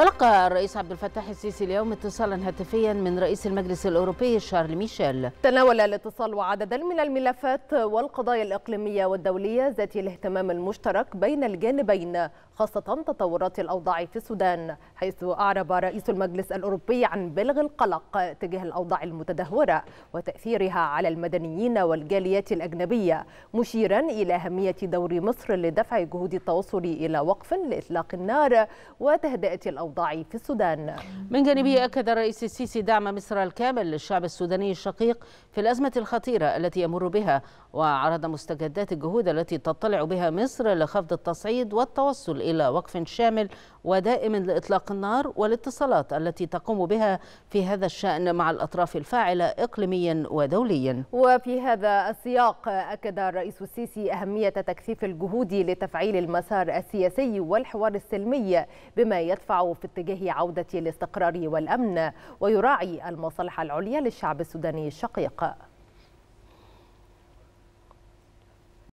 تلقى الرئيس عبد الفتاح السيسي اليوم اتصالا هاتفيا من رئيس المجلس الاوروبي شارل ميشيل. تناول الاتصال عددا من الملفات والقضايا الاقليميه والدوليه ذات الاهتمام المشترك بين الجانبين خاصه تطورات الاوضاع في السودان حيث اعرب رئيس المجلس الاوروبي عن بلغ القلق تجاه الاوضاع المتدهوره وتاثيرها على المدنيين والجاليات الاجنبيه مشيرا الى اهميه دور مصر لدفع جهود التوصل الى وقف لاطلاق النار وتهدئه الاوضاع الأوضاع في السودان من جانبه أكد الرئيس السيسي دعم مصر الكامل للشعب السوداني الشقيق في الأزمة الخطيرة التي يمر بها وعرض مستجدات الجهود التي تطلع بها مصر لخفض التصعيد والتوصل إلى وقف شامل ودائم لإطلاق النار والاتصالات التي تقوم بها في هذا الشأن مع الأطراف الفاعلة إقليميا ودوليا وفي هذا السياق أكد الرئيس السيسي أهمية تكثيف الجهود لتفعيل المسار السياسي والحوار السلمي بما يدفع في اتجاه عودة الاستقرار والأمن ويراعي المصالح العليا للشعب السوداني الشقيق